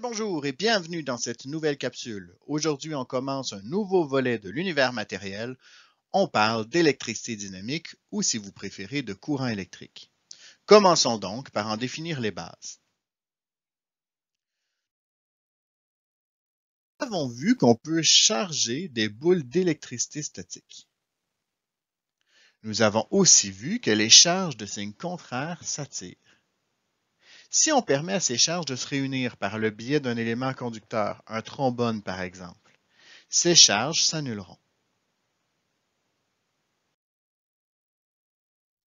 bonjour et bienvenue dans cette nouvelle capsule. Aujourd'hui, on commence un nouveau volet de l'univers matériel. On parle d'électricité dynamique ou, si vous préférez, de courant électrique. Commençons donc par en définir les bases. Nous avons vu qu'on peut charger des boules d'électricité statique. Nous avons aussi vu que les charges de signes contraires s'attirent. Si on permet à ces charges de se réunir par le biais d'un élément conducteur, un trombone par exemple, ces charges s'annuleront.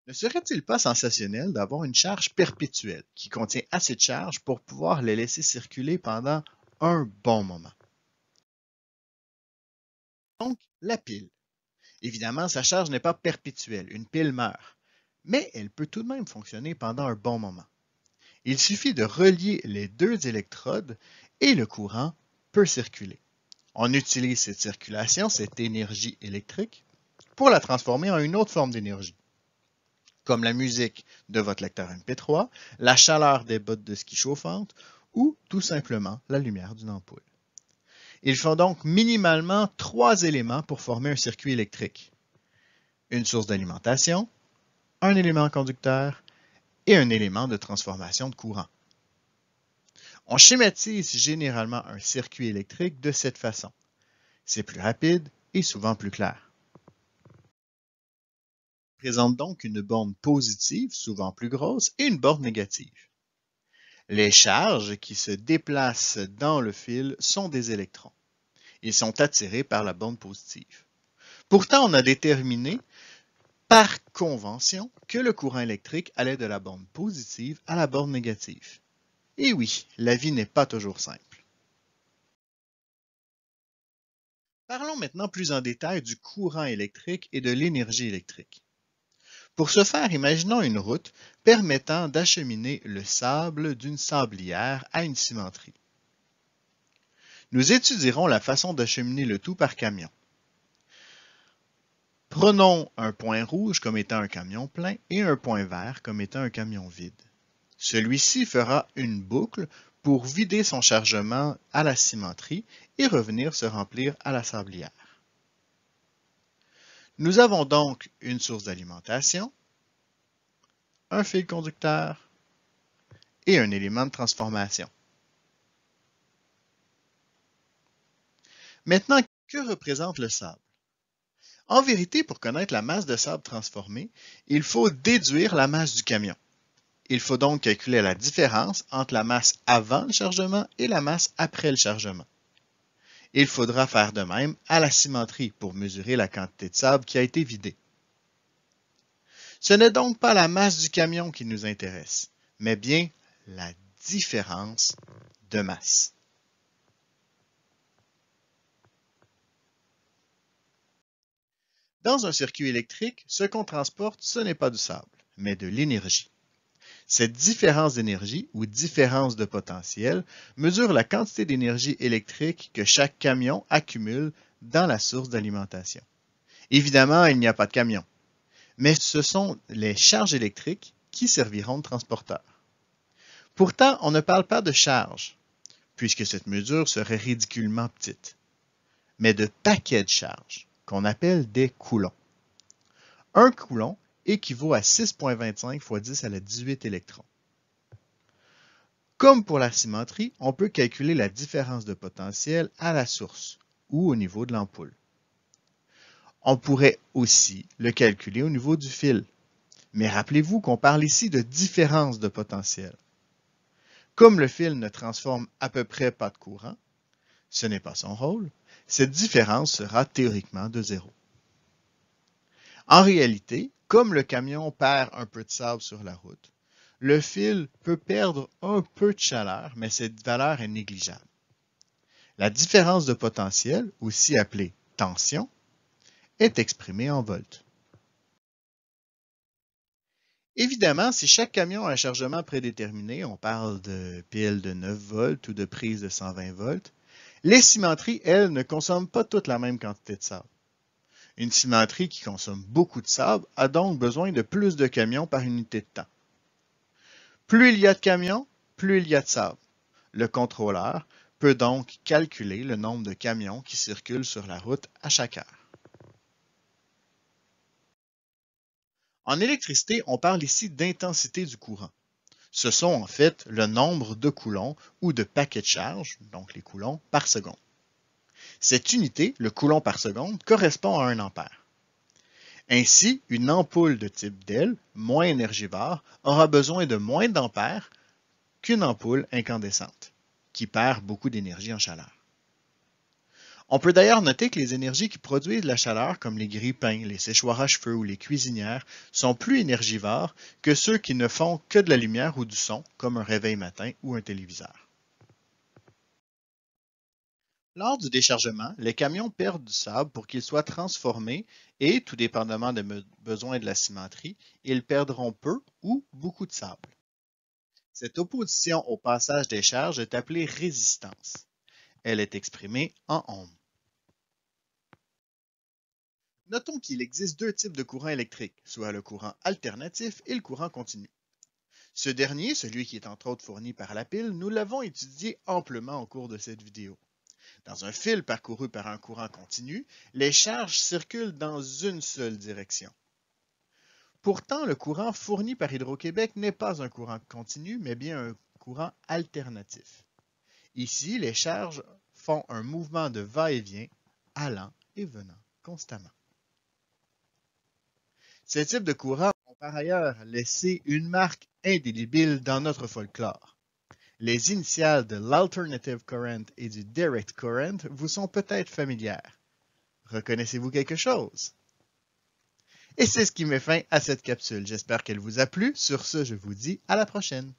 Ne serait-il pas sensationnel d'avoir une charge perpétuelle qui contient assez de charges pour pouvoir les laisser circuler pendant un bon moment? Donc, la pile. Évidemment, sa charge n'est pas perpétuelle, une pile meurt, mais elle peut tout de même fonctionner pendant un bon moment. Il suffit de relier les deux électrodes et le courant peut circuler. On utilise cette circulation, cette énergie électrique, pour la transformer en une autre forme d'énergie. Comme la musique de votre lecteur MP3, la chaleur des bottes de ski chauffantes ou tout simplement la lumière d'une ampoule. Il faut donc minimalement trois éléments pour former un circuit électrique. Une source d'alimentation, un élément conducteur et un élément de transformation de courant. On schématise généralement un circuit électrique de cette façon. C'est plus rapide et souvent plus clair. On présente donc une borne positive, souvent plus grosse, et une borne négative. Les charges qui se déplacent dans le fil sont des électrons. Ils sont attirés par la borne positive. Pourtant, on a déterminé par convention que le courant électrique allait de la borne positive à la borne négative. Et oui, la vie n'est pas toujours simple. Parlons maintenant plus en détail du courant électrique et de l'énergie électrique. Pour ce faire, imaginons une route permettant d'acheminer le sable d'une sablière à une cimenterie. Nous étudierons la façon d'acheminer le tout par camion. Prenons un point rouge comme étant un camion plein et un point vert comme étant un camion vide. Celui-ci fera une boucle pour vider son chargement à la cimenterie et revenir se remplir à la sablière. Nous avons donc une source d'alimentation, un fil conducteur et un élément de transformation. Maintenant, que représente le sable? En vérité, pour connaître la masse de sable transformée, il faut déduire la masse du camion. Il faut donc calculer la différence entre la masse avant le chargement et la masse après le chargement. Il faudra faire de même à la cimenterie pour mesurer la quantité de sable qui a été vidée. Ce n'est donc pas la masse du camion qui nous intéresse, mais bien la différence de masse. Dans un circuit électrique, ce qu'on transporte, ce n'est pas du sable, mais de l'énergie. Cette différence d'énergie ou différence de potentiel mesure la quantité d'énergie électrique que chaque camion accumule dans la source d'alimentation. Évidemment, il n'y a pas de camion, mais ce sont les charges électriques qui serviront de transporteur. Pourtant, on ne parle pas de charge, puisque cette mesure serait ridiculement petite, mais de paquets de charges qu'on appelle des coulons. Un coulon équivaut à 6,25 fois 10 à la 18 électrons. Comme pour la symétrie, on peut calculer la différence de potentiel à la source ou au niveau de l'ampoule. On pourrait aussi le calculer au niveau du fil. Mais rappelez-vous qu'on parle ici de différence de potentiel. Comme le fil ne transforme à peu près pas de courant, ce n'est pas son rôle, cette différence sera théoriquement de zéro. En réalité, comme le camion perd un peu de sable sur la route, le fil peut perdre un peu de chaleur, mais cette valeur est négligeable. La différence de potentiel, aussi appelée tension, est exprimée en volts. Évidemment, si chaque camion a un chargement prédéterminé, on parle de pile de 9 volts ou de prise de 120 volts, les cimenteries, elles, ne consomment pas toutes la même quantité de sable. Une cimenterie qui consomme beaucoup de sable a donc besoin de plus de camions par unité de temps. Plus il y a de camions, plus il y a de sable. Le contrôleur peut donc calculer le nombre de camions qui circulent sur la route à chaque heure. En électricité, on parle ici d'intensité du courant. Ce sont en fait le nombre de coulons ou de paquets de charge, donc les coulons, par seconde. Cette unité, le coulomb par seconde, correspond à 1 ampère. Ainsi, une ampoule de type DEL, moins énergivore, aura besoin de moins d'ampères qu'une ampoule incandescente, qui perd beaucoup d'énergie en chaleur. On peut d'ailleurs noter que les énergies qui produisent de la chaleur, comme les grippins, les séchoirs à cheveux ou les cuisinières, sont plus énergivores que ceux qui ne font que de la lumière ou du son, comme un réveil matin ou un téléviseur. Lors du déchargement, les camions perdent du sable pour qu'ils soit transformés et, tout dépendamment des besoins de la cimenterie, ils perdront peu ou beaucoup de sable. Cette opposition au passage des charges est appelée résistance. Elle est exprimée en ondes. Notons qu'il existe deux types de courant électrique, soit le courant alternatif et le courant continu. Ce dernier, celui qui est entre autres fourni par la pile, nous l'avons étudié amplement au cours de cette vidéo. Dans un fil parcouru par un courant continu, les charges circulent dans une seule direction. Pourtant, le courant fourni par Hydro-Québec n'est pas un courant continu, mais bien un courant alternatif. Ici, les charges font un mouvement de va-et-vient, allant et venant constamment. Ces types de courants ont par ailleurs laissé une marque indélébile dans notre folklore. Les initiales de l'alternative current et du direct current vous sont peut-être familières. Reconnaissez-vous quelque chose? Et c'est ce qui met fin à cette capsule. J'espère qu'elle vous a plu. Sur ce, je vous dis à la prochaine.